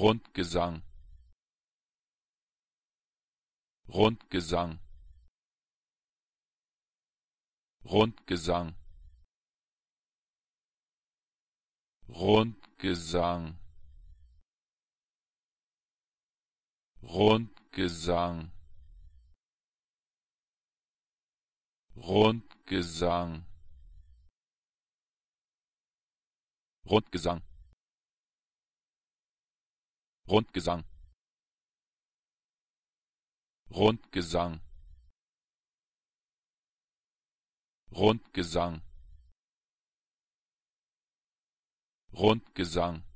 Rundgesang Rundgesang Rundgesang Rundgesang Rundgesang Rundgesang Rundgesang Rundgesang Rundgesang Rundgesang Rundgesang